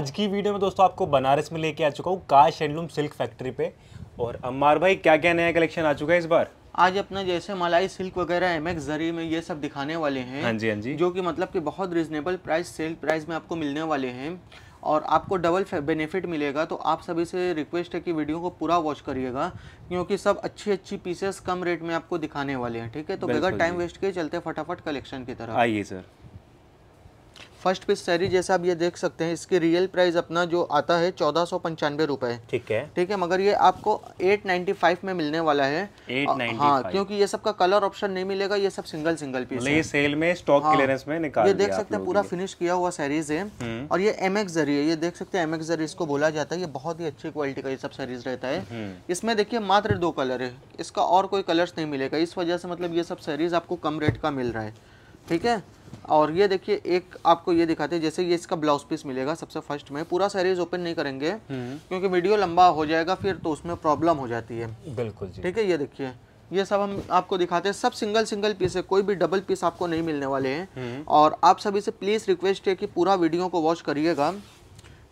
आज की वीडियो में दोस्तों आपको बनारस में लेके आ चुका हूँ काश हैंडलूम सिल्क फैक्ट्री पे और अम्मार भाई क्या क्या नया कलेक्शन आ चुका है इस बार आज अपना जैसे मलाई सिल्क वगैरह एम एक्स जरी में ये सब दिखाने वाले हैं हाँ जी हाँ जी जो कि मतलब कि बहुत रिजनेबल प्राइस सेल प्राइस में आपको मिलने वाले हैं और आपको डबल बेनिफिट मिलेगा तो आप सभी से रिक्वेस्ट है कि वीडियो को पूरा वॉच करिएगा क्योंकि सब अच्छी अच्छी पीसेस कम रेट में आपको दिखाने वाले हैं ठीक है तो बगैर टाइम वेस्ट के चलते फटाफट कलेक्शन की तरफ आइए सर फर्स्ट पीस सैरी जैसा आप ये देख सकते हैं इसकी रियल प्राइस अपना जो आता है चौदह सौ पंचानवे रुपए ठीक है ठीक है मगर ये आपको एट नाइन्टी फाइव में मिलने वाला है हाँ क्योंकि ये सब का कलर ऑप्शन नहीं मिलेगा ये सब सिंगल सिंगल पीस ये सेल में स्टॉक हाँ, क्लियरेंस में निकाल हम्म। ये देख सकते हैं पूरा फिनिश किया हुआ सैरीज है और ये एम एक्स जरिए ये देख सकते हैं एम एक्स जरिए इसको बोला जाता है ये बहुत ही अच्छी क्वालिटी का ये सब सैरीज रहता है हम्म। इसमें देखिये मात्र दो कलर है इसका और कोई कलर नहीं मिलेगा इस वजह से मतलब ये सब सैरीज आपको कम रेट का मिल रहा है ठीक है और ये देखिए एक आपको ये दिखाते हैं जैसे ये इसका ब्लाउज पीस मिलेगा सबसे फर्स्ट में पूरा सैरीज ओपन नहीं करेंगे हम्म। क्योंकि वीडियो लंबा हो जाएगा फिर तो उसमें प्रॉब्लम हो जाती है बिल्कुल ठीक है ये देखिए ये सब हम आपको दिखाते हैं सब सिंगल सिंगल पीस है कोई भी डबल पीस आपको नहीं मिलने वाले हैं हम्म। और आप सभी से प्लीज़ रिक्वेस्ट है कि पूरा वीडियो को वॉच करिएगा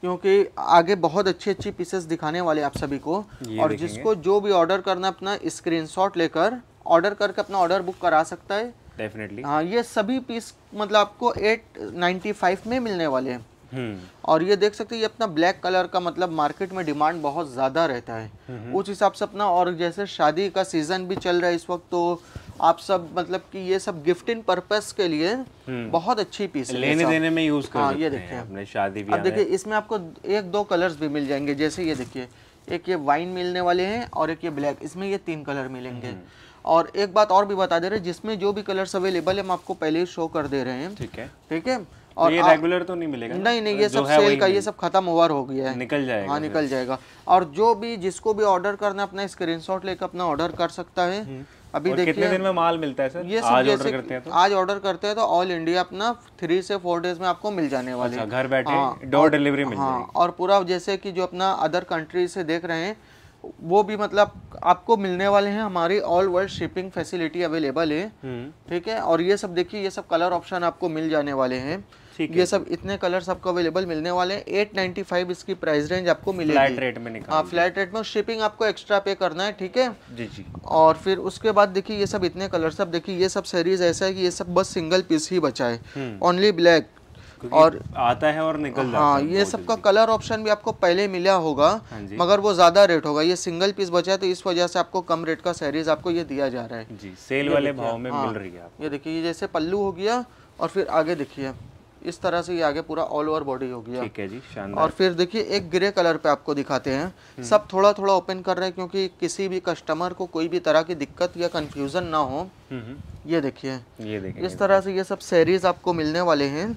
क्योंकि आगे बहुत अच्छी अच्छी पीसेस दिखाने वाले आप सभी को और जिसको जो भी ऑर्डर करना अपना स्क्रीनशॉट लेकर ऑर्डर करके अपना ऑर्डर बुक करा सकता है डेफिनेटली हाँ ये सभी पीस मतलब आपको एट नाइन्टी फाइव में मिलने वाले हैं हम्म। और ये देख सकते हैं ये अपना ब्लैक कलर का मतलब मार्केट में डिमांड बहुत ज़्यादा रहता है उस हिसाब से अपना और जैसे शादी का सीज़न भी चल रहा है इस वक्त तो आप सब मतलब कि ये सब गिफ्ट इन पर्पस के लिए हम्म। बहुत अच्छी पीस लेने देने में यूज कर हाँ, ये देखिए आपने शादी भी अब देखिए इसमें आपको एक दो कलर्स भी मिल जाएंगे जैसे ये देखिए एक ये वाइन मिलने वाले हैं और एक ये ब्लैक इसमें ये तीन कलर मिलेंगे हम्म। और एक बात और भी बता दे रहे जिसमें जो भी कलर्स अवेलेबल है हम आपको पहले ही शो कर दे रहे हैं ठीक है ठीक है तो और ये रेगुलर तो नहीं मिलेगा नहीं नहीं ये सब सेल का ये सब खत्म ओवर हो गया है निकल जाएगा हाँ निकल जाएगा और जो भी जिसको भी ऑर्डर करना अपना शॉट लेकर अपना ऑर्डर कर सकता है हम्म। अभी देखिए कितने दिन में माल मिलता है सर ये सब आज ऑर्डर करते हैं तो आज ऑर्डर करते हैं तो ऑल इंडिया अपना थ्री से फोर डेज में आपको मिल जाने वाले अच्छा, घर बैठे डोर हाँ, डिलीवरी मिल हाँ, और पूरा जैसे कि जो अपना अदर कंट्री से देख रहे हैं वो भी मतलब आपको मिलने वाले हैं हमारी all world shipping facility available है हम्म। ठीक है और ये सब देखिए ये सब कलर ऑप्शन आपको मिल जाने वाले हैं ये सब इतने कलर आपको अवेलेबल मिलने वाले हैं एट फाइव इसकी प्राइस रेंज आपको मिलेगी फ्लैट रेट में हाँ फ्लैट रेट में शिपिंग आपको एक्स्ट्रा पे करना है ठीक है जी जी और फिर उसके बाद देखिए ये सब इतने कलर सब देखिए ये सब सीरीज ऐसा है कि ये सब बस सिंगल पीस ही बचा है ओनली हम्म। ब्लैक और आता है और निकल हाँ ये सबका कलर ऑप्शन भी आपको पहले मिला होगा हाँ मगर वो ज़्यादा रेट होगा ये सिंगल पीस बचा है तो इस वजह से आपको कम रेट का सैरीज आपको ये दिया जा रहा है जी सेल वाले भाव में मिल हाँ, रही है ये देखिए जैसे पल्लू हो गया और फिर आगे देखिए इस तरह से ये आगे पूरा ऑल ओवर बॉडी हो गया ठीक है जी शानदार और फिर देखिए एक ग्रे कलर पे आपको दिखाते हैं हम्म। सब थोड़ा थोड़ा ओपन कर रहे हैं क्योंकि किसी भी कस्टमर को कोई भी तरह की दिक्कत या कंफ्यूजन ना हो हम्म, हम्म। ये देखिए ये देखिए इस तरह से ये सब सैरीज आपको मिलने वाले हैं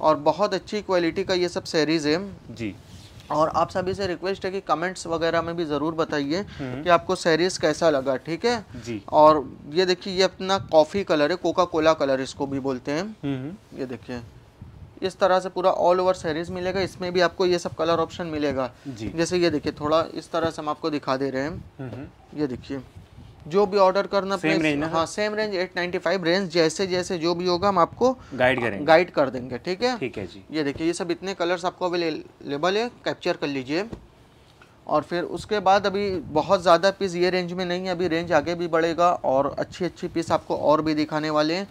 और बहुत अच्छी क्वालिटी का ये सब सैरीज है जी और आप सभी से रिक्वेस्ट है कि कमेंट्स वगैरह में भी ज़रूर बताइए हम्म। कि आपको सैरीज कैसा लगा ठीक है जी और ये देखिए ये अपना कॉफ़ी कलर है कोका कोला कलर इसको भी बोलते हैं हम्म। ये देखिए इस तरह से पूरा ऑल ओवर सैरीज मिलेगा इसमें भी आपको ये सब कलर ऑप्शन मिलेगा जैसे ये देखिए थोड़ा इस तरह से हम आपको दिखा दे रहे हैं हम्म। ये देखिए जो भी ऑर्डर करना सेम रेंज हाँ सेम रेंज 895 रेंज जैसे जैसे जो भी होगा हम आपको गाइड करेंगे गाइड कर देंगे ठीक है ठीक है जी ये देखिए ये सब इतने कलर्स आपको अवेलेबल है कैप्चर कर लीजिए और फिर उसके बाद अभी बहुत ज़्यादा पीस ये रेंज में नहीं है अभी रेंज आगे भी बढ़ेगा और अच्छी अच्छी पीस आपको और भी दिखाने वाले हैं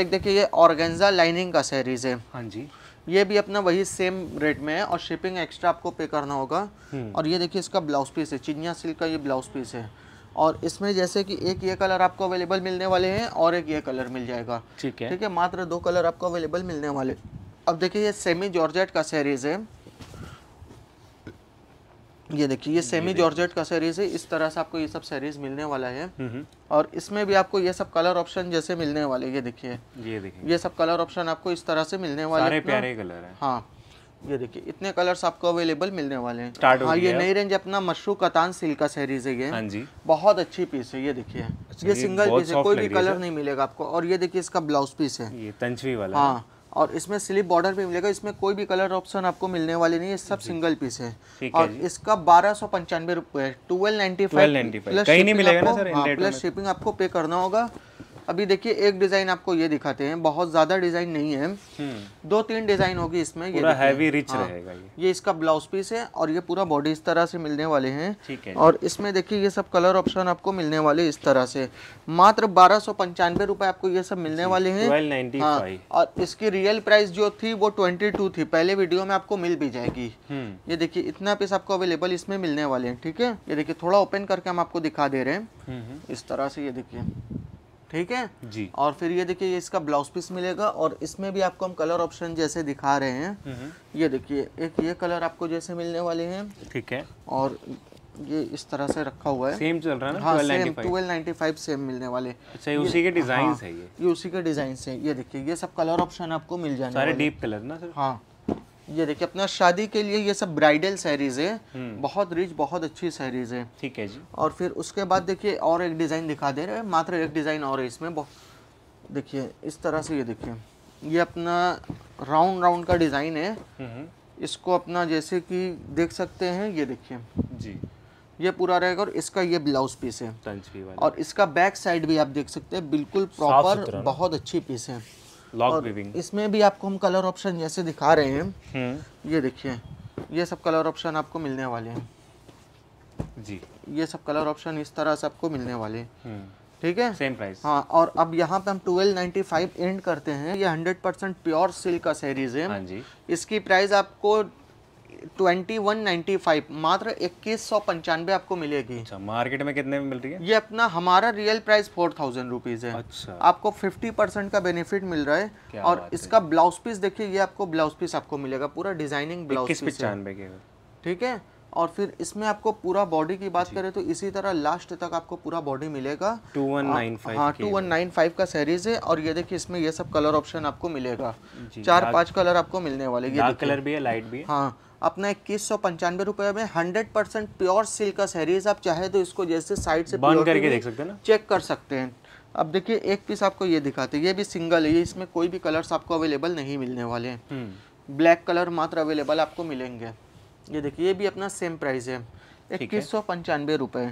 एक देखिए ये ऑर्गेन्जा लाइनिंग का सैरीज है हाँ जी ये भी अपना वही सेम रेट में है और शिपिंग एक्स्ट्रा आपको पे करना होगा हम्म। और ये देखिए इसका ब्लाउज पीस है चिनिया सिल्क का ये ब्लाउज पीस है और इसमें जैसे कि एक ये कलर आपको अवेलेबल मिलने वाले हैं और एक ये कलर मिल जाएगा ठीक है ठीक है मात्र दो कलर आपको अवेलेबल मिलने वाले अब देखिए ये सेमी जॉर्जेट का सीरीज है ये देखिए ये सेमी जॉर्जेट का सीरीज है इस तरह से आपको ये सब सीरीज मिलने वाला है हम्म, हम्म। और इसमें भी आपको ये सब कलर ऑप्शन जैसे मिलने वाले ये देखिए ये देखिए ये सब कलर ऑप्शन आपको इस तरह से मिलने वाले प्यारे कलर है हाँ ये देखिए इतने कलर्स आपको अवेलेबल मिलने वाले हैं स्टार्ट हाँ, ये नई रेंज अपना मशरू कतान सिल्क का सीरीज है ये हाँ जी बहुत अच्छी पीस है ये देखिए अच्छा, ये, ये सिंगल पीस है कोई भी कलर नहीं मिलेगा आपको और ये देखिए इसका ब्लाउज पीस है ये तंजवी वाला हाँ और इसमें स्लिप बॉर्डर भी मिलेगा इसमें कोई भी कलर ऑप्शन आपको मिलने वाले नहीं है सब सिंगल पीस है और है इसका बारह सौ पंचानवे रुपए twelve ninety five plus shipping आपको हाँ, पे करना होगा अभी देखिए एक डिजाइन आपको ये दिखाते हैं बहुत ज्यादा डिजाइन नहीं है हम्म। दो तीन डिजाइन होगी इसमें पूरा ये हैवी रिच हाँ, रहेगा ये ये इसका ब्लाउज पीस है और ये पूरा बॉडी इस तरह से मिलने वाले हैं ठीक है और इसमें देखिए ये सब कलर ऑप्शन आपको मिलने वाले इस तरह से मात्र बारह सौ पंचानवे रुपए आपको ये सब मिलने वाले हैं हाँ, और इसकी रियल प्राइस जो थी वो ट्वेंटी टू थी पहले वीडियो में आपको मिल भी जाएगी हम्म। ये देखिए इतना पीस आपको अवेलेबल इसमें मिलने वाले हैं ठीक है ये देखिए थोड़ा ओपन करके हम आपको दिखा दे रहे हैं हम्म, इस तरह से ये देखिए ठीक है जी और फिर ये देखिए ये इसका ब्लाउज पीस मिलेगा और इसमें भी आपको हम कलर ऑप्शन जैसे दिखा रहे हैं हम्म। ये देखिए एक ये कलर आपको जैसे मिलने वाले हैं ठीक है और ये इस तरह से रखा हुआ है सेम चल रहा है ना हाँ, 1295 सेम मिलने वाले अच्छा उसी के डिजाइन हाँ, है ये ये उसी के डिजाइन है ये देखिए ये सब कलर ऑप्शन आपको मिल जाएंगे सारे डीप कलर ना सर हाँ ये देखिए अपना शादी के लिए ये सब ब्राइडल सैरीज है बहुत रिच बहुत अच्छी सैरीज है ठीक है जी और फिर उसके बाद देखिए और एक डिज़ाइन दिखा दे रहे हैं मात्र एक डिज़ाइन और है इसमें देखिए इस तरह से ये देखिए ये अपना राउंड राउंड का डिज़ाइन है हम्म। इसको अपना जैसे कि देख सकते हैं ये देखिए जी ये पूरा रहेगा और इसका ये ब्लाउज पीस है और इसका बैक साइड भी आप देख सकते हैं बिल्कुल प्रॉपर बहुत अच्छी पीस है लॉक वीविंग इसमें भी आपको हम कलर ऑप्शन जैसे दिखा रहे हैं हम्म। ये देखिए ये सब कलर ऑप्शन आपको मिलने वाले हैं जी ये सब कलर ऑप्शन इस तरह से आपको मिलने वाले हम्म। ठीक है सेम प्राइस हाँ और अब यहाँ पे हम ट्वेल्व नाइन्टी फाइव एंड करते हैं ये हंड्रेड परसेंट प्योर सिल्क का सीरीज है हाँ जी इसकी प्राइस आपको ट्वेंटी वन नाइन्टी फाइव मात्र इक्कीस सौ पंचानवे आपको मिलेगी अच्छा मार्केट में कितने में मिल रही है ये अपना हमारा real price four thousand rupees है अच्छा आपको फिफ्टी परसेंट का बेनिफिट मिल रहा है और इसका ब्लाउज पीस देखिए ये आपको ब्लाउज पीस आपको मिलेगा पूरा डिजाइनिंग ब्लाउज पीस पचानवे ठीक है और फिर इसमें आपको पूरा बॉडी की बात करें तो इसी तरह लास्ट तक आपको पूरा बॉडी मिलेगा टू वन नाइन फाइव हाँ टू वन नाइन फाइव का सीरीज है और ये देखिए इसमें ये सब कलर ऑप्शन आपको मिलेगा चार पांच कलर आपको मिलने वाले ये कलर भी है लाइट भी है हाँ अपना इक्कीस सौ पंचानवे रुपए में हंड्रेड परसेंट प्योर सिल्क का सैरीज आप चाहे तो इसको जैसे साइड से बंद करके देख सकते हैं ना चेक कर सकते हैं अब देखिए एक पीस आपको ये दिखाते हैं ये भी सिंगल है इसमें कोई भी कलर्स आपको अवेलेबल नहीं मिलने वाले हैं ब्लैक हम्म। कलर मात्र अवेलेबल आपको मिलेंगे ये देखिए ये भी अपना सेम प्राइस है इक्कीस सौ पंचानवे रुपए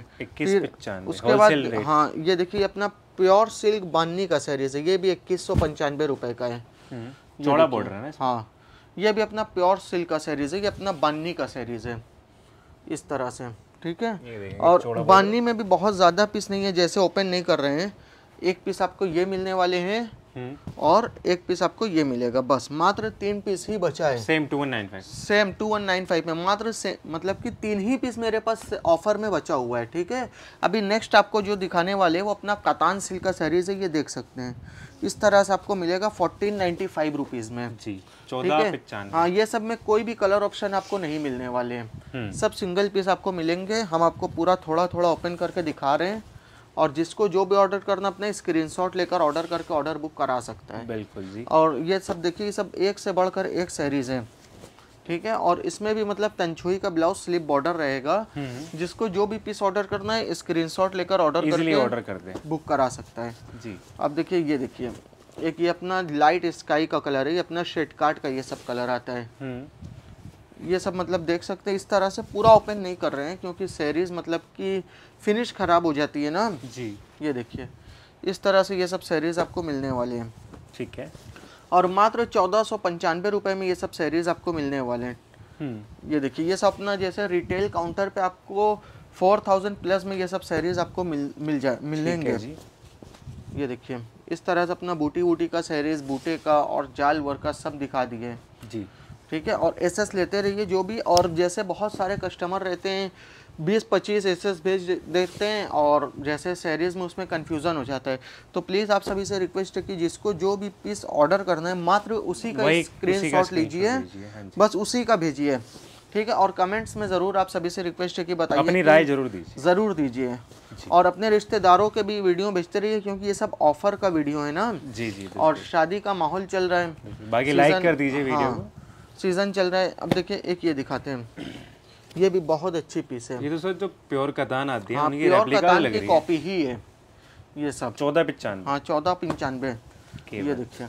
उसके बाद हाँ ये देखिए अपना प्योर सिल्क बाननी का सैरीज है ये भी इक्कीस सौ पंचानवे रुपए का है हम्म। चौड़ा बॉर्डर है हाँ ये भी अपना प्योर सिल्क का सीरीज है ये अपना बानी का सीरीज है इस तरह से ठीक है और बानी में भी बहुत ज़्यादा पीस नहीं है जैसे ओपन नहीं कर रहे हैं एक पीस आपको ये मिलने वाले हैं हम्म। और एक पीस आपको ये मिलेगा बस मात्र तीन पीस ही बचा है same two one nine five same two one nine five में मात्र से मतलब कि तीन ही पीस मेरे पास ऑफर में बचा हुआ है ठीक है अभी नेक्स्ट आपको जो दिखाने वाले हैं वो अपना कतान सिल्क का सीरीज है ये देख सकते हैं इस तरह से आपको मिलेगा फोर्टीन नाइन्टी फाइव रुपीज़ में जी चौदह हाँ ये सब में कोई भी कलर ऑप्शन आपको नहीं मिलने वाले हैं हम्म। सब सिंगल पीस आपको मिलेंगे हम आपको पूरा थोड़ा थोड़ा ओपन करके दिखा रहे हैं और जिसको जो भी ऑर्डर करना अपने स्क्रीनशॉट लेकर ऑर्डर करके ऑर्डर बुक करा सकता है बिल्कुल जी और ये सब देखिए सब एक से बढ़कर एक सीरीज है ठीक है और इसमें भी मतलब तनछुई का ब्लाउज स्लिप बॉर्डर रहेगा हम्म। जिसको जो भी पीस ऑर्डर करना है शॉट लेकर ऑर्डर ऑर्डर कर दे बुक करा सकता है जी अब देखिए ये देखिए एक ये अपना लाइट स्काई का कलर है ये अपना शेड काट का ये सब कलर आता है हम्म। ये सब मतलब देख सकते हैं इस तरह से पूरा ओपन नहीं कर रहे हैं क्योंकि सैरीज मतलब कि फिनिश खराब हो जाती है ना जी ये देखिए इस तरह से ये सब सैरीज आपको मिलने वाले हैं ठीक है और मात्र चौदह सौ पंचानवे रुपए में ये सब सैरीज़ आपको मिलने वाले हैं हम्म। ये देखिए ये सब ना जैसे रिटेल काउंटर पे आपको फोर थाउजेंड प्लस में ये सब सैरीज़ आपको मिल मिल जाए मिलेंगे जी ये देखिए इस तरह से अपना बूटी वूटी का सैरीज़ बूटे का और जाल वर्क का सब दिखा दिए जी ठीक है और एसएस लेते रहिए जो भी और जैसे बहुत सारे कस्टमर रहते हैं बीस पच्चीस एसेस भेज देते हैं और जैसे सैरीज में उसमें कन्फ्यूज़न हो जाता है तो प्लीज़ आप सभी से रिक्वेस्ट है कि जिसको जो भी पीस ऑर्डर करना है मात्र उसी का स्क्रीन शॉट लीजिए हाँ बस उसी का भेजिए ठीक है और कमेंट्स में ज़रूर आप सभी से रिक्वेस्ट है कि बताइए अपनी राय जरूर दीजिए ज़रूर दीजिए और अपने रिश्तेदारों के भी वीडियो भेजते रहिए क्योंकि ये सब ऑफर का वीडियो है ना जी जी और शादी का माहौल चल रहा है बाकी लाइक कर दीजिए वीडियो सीज़न हाँ, चल रहा है अब देखिए एक ये दिखाते हैं ये भी बहुत अच्छी पीस है ये तो सर जो प्योर कतान आती है हाँ, उनकी रेप्लिका लग रही है कॉपी ही है ये सब चौदह पचानवे हाँ चौदह पंचानवे ये देखिए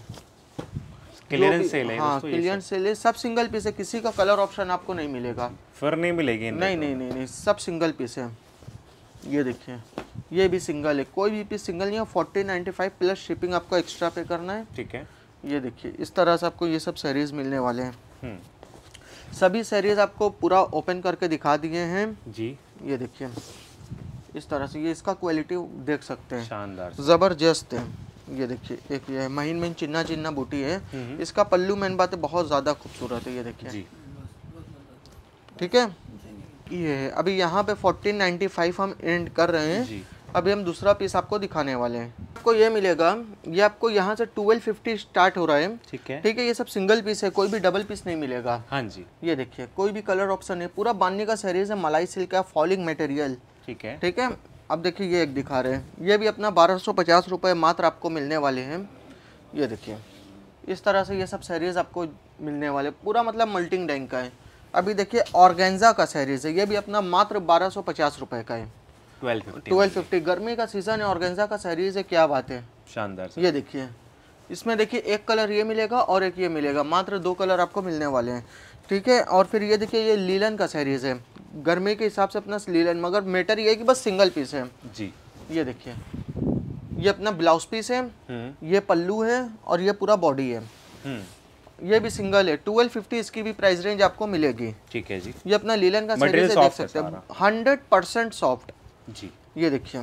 क्लियरेंस सेल है हाँ सेल है सब सिंगल पीस है किसी का कलर ऑप्शन आपको नहीं मिलेगा फर नहीं मिलेगी नहीं तो। नहीं नहीं नहीं सब सिंगल पीस है ये देखिए ये भी सिंगल है कोई भी पीस सिंगल नहीं है forty ninety five plus shipping आपको एक्स्ट्रा पे करना है ठीक है ये देखिए इस तरह से आपको ये सब सीरीज मिलने वाले हैं हम्म। सभी सीरीज आपको पूरा ओपन करके दिखा दिए हैं जी ये देखिए इस तरह से ये इसका क्वालिटी देख सकते हैं शानदार जबरदस्त है ये देखिए एक ये है महीन महीन चिन्ना चिन्ना बूटी है हम्म हम्म। इसका पल्लू मैन बात बहुत ज़्यादा खूबसूरत है ये देखिए ठीक है ये है अभी यहाँ पे 1495 हम एंड कर रहे हैं अभी हम दूसरा पीस आपको दिखाने वाले हैं आपको ये मिलेगा ये आपको यहाँ से 1250 स्टार्ट हो रहा है ठीक है ठीक है ये सब सिंगल पीस है कोई भी डबल पीस नहीं मिलेगा हाँ जी ये देखिए कोई भी कलर ऑप्शन है पूरा बांधने का सीरीज है मलाई सिल्क का फॉलिंग मटेरियल ठीक है ठीक है अब देखिए ये एक दिखा रहे हैं ये भी अपना बारह सौ पचास मात्र आपको मिलने वाले हैं ये देखिए इस तरह से ये सब सैरीज़ आपको मिलने वाले पूरा मतलब मल्टिंग डैंग का है अभी देखिए ऑर्गेंजा का सैरीज़ है ये भी अपना मात्र बारह सौ पचास का है 1250 गर्मी का सीजन है ऑर्गेंजा का सीरीज है क्या बात है शानदार ये देखिए इसमें देखिए एक कलर ये मिलेगा और एक ये मिलेगा मात्र दो कलर आपको मिलने वाले हैं ठीक है और फिर ये देखिए ये लीलन का सीरीज है गर्मी के हिसाब से अपना लीलन मगर मेटर ये है कि बस सिंगल पीस है जी ये देखिए ये अपना ब्लाउज पीस है हम्म। ये पल्लू है और ये पूरा बॉडी है हम्म। ये भी सिंगल है ट्वेल्व फिफ्टी इसकी भी प्राइस रेंज आपको मिलेगी ठीक है जी ये अपना लीलन का सीरीज है देख सकते हैं हंड्रेड परसेंट सॉफ्ट जी ये देखिए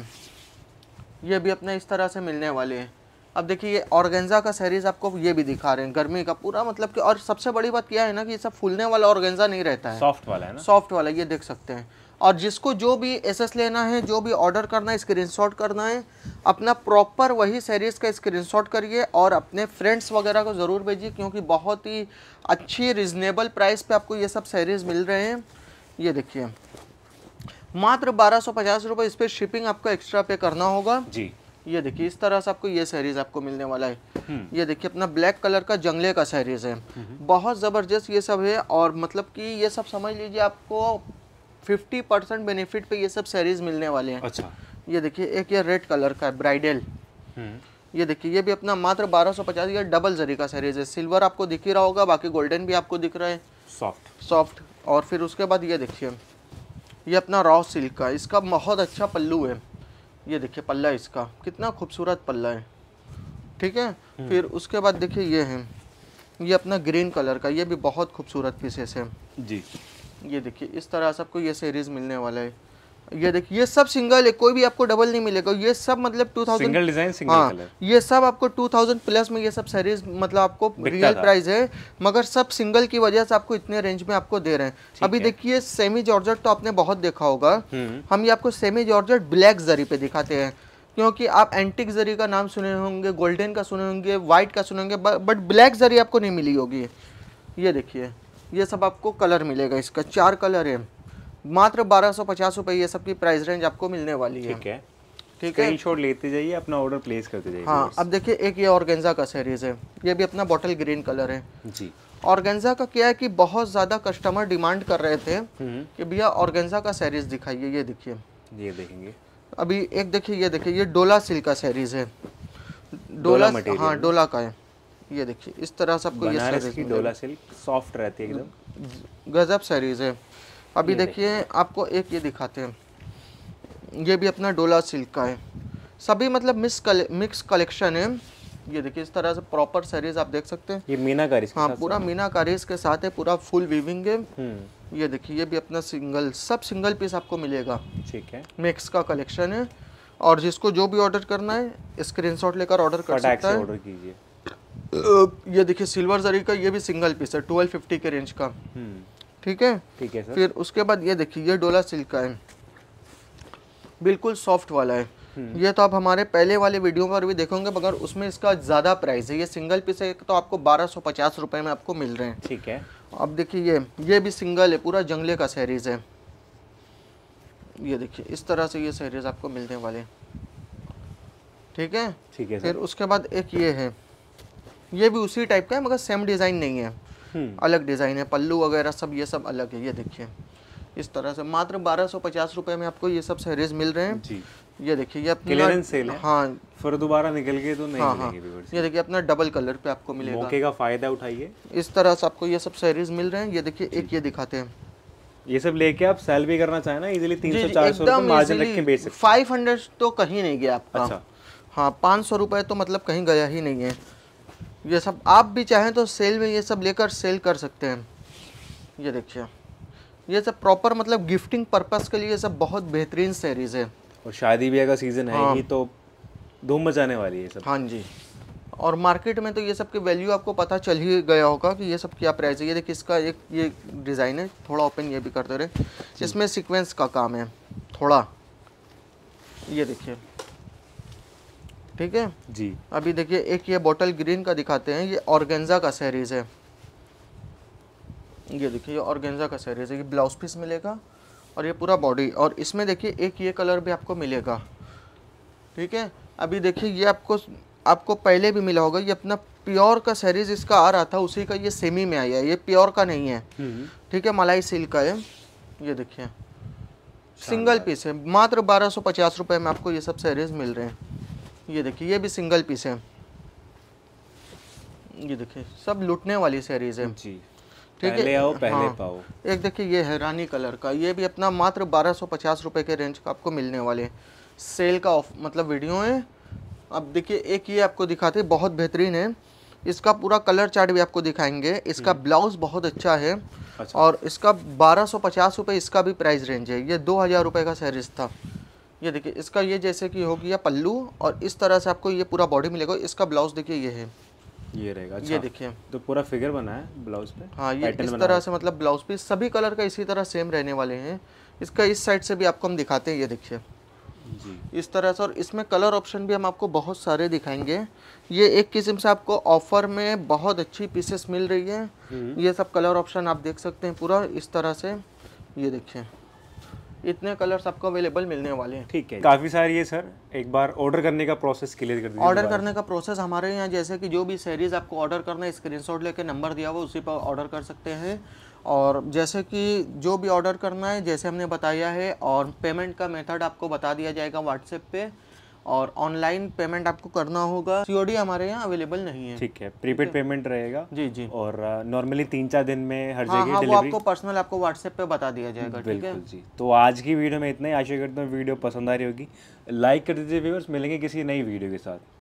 ये भी अपने इस तरह से मिलने वाले हैं अब देखिए ये ऑर्गेंजा का सीरीज़ आपको ये भी दिखा रहे हैं गर्मी का पूरा मतलब कि और सबसे बड़ी बात क्या है ना कि ये सब फूलने वाला ऑर्गेंजा नहीं रहता है सॉफ्ट वाला है ना सॉफ्ट वाला ये देख सकते हैं और जिसको जो भी एसएस लेना है जो भी ऑर्डर करना है स्क्रीन करना है अपना प्रॉपर वही सीरीज़ का स्क्रीन करिए और अपने फ्रेंड्स वगैरह को ज़रूर भेजिए क्योंकि बहुत ही अच्छी रिजनेबल प्राइस पर आपको ये सब सीरीज़ मिल रहे हैं ये देखिए मात्र बारह सौ पचास रुपए इस पर शिपिंग आपको एक्स्ट्रा पे करना होगा जी ये देखिए इस तरह से आपको ये सैरीज आपको मिलने वाला है हम्म। ये देखिए अपना ब्लैक कलर का जंगले का सैरीज है हम्म। बहुत ज़बरदस्त ये सब है और मतलब कि ये सब समझ लीजिए आपको फिफ्टी परसेंट बेनिफिट पे ये सब सैरीज मिलने वाले हैं अच्छा ये देखिए एक ये रेड कलर का है ब्राइडल हम्म। ये देखिए ये भी अपना मात्र 1250 ये डबल जरी का सैरीज है सिल्वर आपको दिख ही रहा होगा बाकी गोल्डन भी आपको दिख रहा है सॉफ्ट सॉफ्ट और फिर उसके बाद ये देखिए ये अपना रॉ सिल्क का इसका बहुत अच्छा पल्लू है ये देखिए पल्ला इसका कितना खूबसूरत पल्ला है ठीक है हम्म। फिर उसके बाद देखिए ये है ये अपना ग्रीन कलर का ये भी बहुत खूबसूरत पीसेस है जी ये देखिए इस तरह से आपको ये सीरीज़ मिलने वाला है ये देखिए ये सब सिंगल है कोई भी आपको डबल नहीं मिलेगा ये सब मतलब 2000 सिंगल डिजाइन सिंगल हाँ, कलर ये सब आपको 2000 प्लस में ये सब सीरीज मतलब आपको रियल प्राइस है मगर सब सिंगल की वजह से आपको इतने रेंज में आपको दे रहे हैं अभी है। देखिए सेमी जॉर्जेट तो आपने बहुत देखा होगा हम्म। हम ये आपको सेमी जॉर्जेट ब्लैक जरी पे दिखाते हैं क्योंकि आप एंटिक जरी का नाम सुने होंगे गोल्डन का सुने होंगे व्हाइट का सुने होंगे बट ब्लैक जरी आपको नहीं मिली होगी ये देखिए ये सब आपको कलर मिलेगा इसका चार कलर है मात्र बारह सौ पचास रुपये ये सबकी प्राइस रेंज आपको मिलने वाली है ठीक है ठीक है लेते जाइए अपना ऑर्डर प्लेस करते जाइए हाँ अब देखिए एक ये ऑर्गेंजा का सीरीज़ है ये भी अपना बॉटल ग्रीन कलर है जी ऑर्गेंजा का क्या है कि बहुत ज़्यादा कस्टमर डिमांड कर रहे थे हम्म। कि भैया ऑर्गेंजा का सीरीज़ दिखाइए ये देखिए ये देखेंगे अभी एक देखिए ये देखिए ये डोला सिल्क का सीरीज़ है डोला हाँ डोला का है ये देखिए इस तरह से आपको ये डोला सिल्क सॉफ्ट रहती है एकदम गजब सीरीज़ है अभी देखिए आपको एक ये दिखाते हैं ये भी अपना डोला सिल्क का है सभी मतलब मिस कले, मिक्स कलेक्शन है ये देखिए इस तरह से प्रॉपर सैरीज आप देख सकते हैं ये मीनाकारी हाँ पूरा मीनाकारी के साथ है पूरा फुल वीविंग है हम्म। ये देखिए ये भी अपना सिंगल सब सिंगल पीस आपको मिलेगा ठीक है मिक्स का कलेक्शन है और जिसको जो भी ऑर्डर करना है स्क्रीनशॉट लेकर ऑर्डर कर सकता है ये देखिए सिल्वर जरी का ये भी सिंगल पीस है ट्वेल्व फिफ्टी के रेंज का हम्म। ठीक है ठीक है सर फिर उसके बाद ये देखिए ये डोला सिल्क का है बिल्कुल सॉफ्ट वाला है हम्म। ये तो आप हमारे पहले वाले वीडियो पर भी देखोगे मगर उसमें इसका ज़्यादा प्राइस है ये सिंगल पीस है तो आपको बारह सौ पचास रुपए में आपको मिल रहे हैं ठीक है अब देखिए ये ये भी सिंगल है पूरा जंगले का सीरीज़ है ये देखिए इस तरह से ये सीरीज़ आपको मिलने वाले ठीक है ठीक है फिर उसके बाद एक ये है ये भी उसी टाइप का है मगर सेम डिज़ाइन नहीं है अलग डिज़ाइन है पल्लू वगैरह सब ये सब अलग है ये देखिए इस तरह से मात्र बारह सौ पचास रुपये में आपको ये सब सहरीज मिल रहे हैं जी ये देखिए ये अपना सेल है हाँ फिर दोबारा निकल गए तो नहीं हाँ, हाँ, ये देखिए अपना डबल कलर पे आपको मिलेगा मौके का फायदा उठाइए इस तरह से आपको ये सब सहरीज मिल रहे हैं ये देखिए एक ये दिखाते हैं ये सब लेके आप सेल भी करना चाहे ना इजिली तीन सौ चार सौ मार्जिन बेच फाइव हंड्रेड तो कहीं नहीं गया आपका अच्छा। हाँ पाँच सौ रुपये तो मतलब कहीं गया ही नहीं है ये सब आप भी चाहें तो सेल में ये सब लेकर सेल कर सकते हैं ये देखिए ये सब प्रॉपर मतलब गिफ्टिंग पर्पज़ के लिए सब बहुत बेहतरीन सीरीज है और शादी ब्याह का सीज़न है ही हाँ। तो धूम मचाने वाली है सब हाँ जी और मार्केट में तो ये सब के वैल्यू आपको पता चल ही गया होगा कि ये सब क्या प्राइस है ये देखिए इसका एक ये डिज़ाइन है थोड़ा ओपन ये भी करते रहे इसमें सिक्वेंस का काम है थोड़ा ये देखिए ठीक है जी अभी देखिए एक ये बॉटल ग्रीन का दिखाते हैं ये ऑर्गेंजा का सैरीज़ है ये देखिए ये ऑर्गेंजा का सैरीज़ है ये ब्लाउज पीस मिलेगा और ये पूरा बॉडी और इसमें देखिए एक ये कलर भी आपको मिलेगा ठीक है अभी देखिए ये आपको आपको पहले भी मिला होगा ये अपना प्योर का सैरीज इसका आ रहा था उसी का ये सेमी में आया है ये प्योर का नहीं है हम्म। ठीक है मलाई सिल्क का है ये देखिए सिंगल पीस है मात्र बारह सौ पचास रुपये में आपको ये सब सैरीज मिल रहे हैं ये देखिए ये भी सिंगल पीस है ये देखिए सब लुटने वाली सीरीज है जी ठीक है आओ पहले हाँ, पाओ एक देखिए ये है रानी कलर का ये भी अपना मात्र बारह सौ पचास रुपये के रेंज का आपको मिलने वाले सेल का ऑफ मतलब वीडियो है अब देखिए एक ये आपको दिखाते बहुत बेहतरीन है इसका पूरा कलर चार्ट भी आपको दिखाएंगे इसका ब्लाउज हम्म। बहुत अच्छा है अच्छा। और इसका बारह सौ पचास इसका भी प्राइस रेंज है ये दो हज़ार रुपये का सैरिज था ये देखिए इसका ये जैसे कि हो गया पल्लू और इस तरह से आपको ये पूरा बॉडी मिलेगा इसका ब्लाउज देखिए ये है ये रहेगा अच्छा। ये देखिए तो पूरा फिगर बना है ब्लाउज पे हाँ ये इस तरह से मतलब ब्लाउज पे सभी कलर का इसी तरह सेम रहने वाले हैं इसका इस साइड से भी आपको हम दिखाते हैं ये देखिए जी इस तरह से और इसमें कलर ऑप्शन भी हम आपको बहुत सारे दिखाएंगे ये एक किस्म से आपको ऑफर में बहुत अच्छी पीसेस मिल रही है हम्म। ये सब कलर ऑप्शन आप देख सकते हैं पूरा इस तरह से ये देखिए इतने कलर्स आपको अवेलेबल मिलने वाले हैं ठीक है काफ़ी सारी है सर एक बार ऑर्डर करने का प्रोसेस क्लियर कर ऑर्डर करने का प्रोसेस हमारे यहाँ जैसे कि जो भी सीरीज़ आपको ऑर्डर करना है शॉट लेके नंबर दिया हुआ उसी पर ऑर्डर कर सकते हैं और जैसे कि जो भी ऑर्डर करना है जैसे हमने बताया है और पेमेंट का मेथड आपको बता दिया जाएगा व्हाट्सएप पे और ऑनलाइन पेमेंट आपको करना होगा सीओडी हमारे यहाँ अवेलेबल नहीं है ठीक है प्रीपेड पेमेंट रहेगा जी जी और नॉर्मली तीन चार दिन में हर हाँ, जगह हाँ, वो आपको पर्सनल आपको व्हाट्सएप पे बता दिया जाएगा ठीक है जी तो आज की वीडियो में इतना ही आशा करता हूँ वीडियो पसंद आ रही होगी लाइक कर दीजिए व्यूवर्स मिलेंगे किसी नई वीडियो के साथ